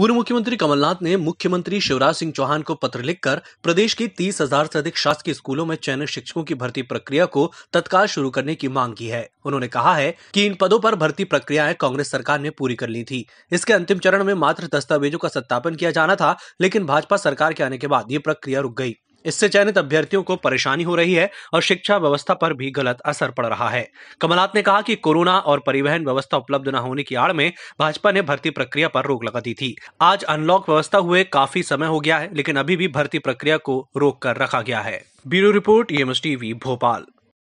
पूर्व मुख्यमंत्री कमलनाथ ने मुख्यमंत्री शिवराज सिंह चौहान को पत्र लिखकर प्रदेश के तीस हजार से अधिक शासकीय स्कूलों में चयनित शिक्षकों की भर्ती प्रक्रिया को तत्काल शुरू करने की मांग की है उन्होंने कहा है कि इन पदों पर भर्ती प्रक्रियाएं कांग्रेस सरकार ने पूरी कर ली थी इसके अंतिम चरण में मात्र दस्तावेजों का सत्यापन किया जाना था लेकिन भाजपा सरकार के आने के बाद ये प्रक्रिया रुक गयी इससे चयनित अभ्यर्थियों को परेशानी हो रही है और शिक्षा व्यवस्था पर भी गलत असर पड़ रहा है कमलनाथ ने कहा कि कोरोना और परिवहन व्यवस्था उपलब्ध न होने की आड़ में भाजपा ने भर्ती प्रक्रिया पर रोक लगा दी थी आज अनलॉक व्यवस्था हुए काफी समय हो गया है लेकिन अभी भी भर्ती प्रक्रिया को रोक कर रखा गया है bureau report EMS TV Bhopal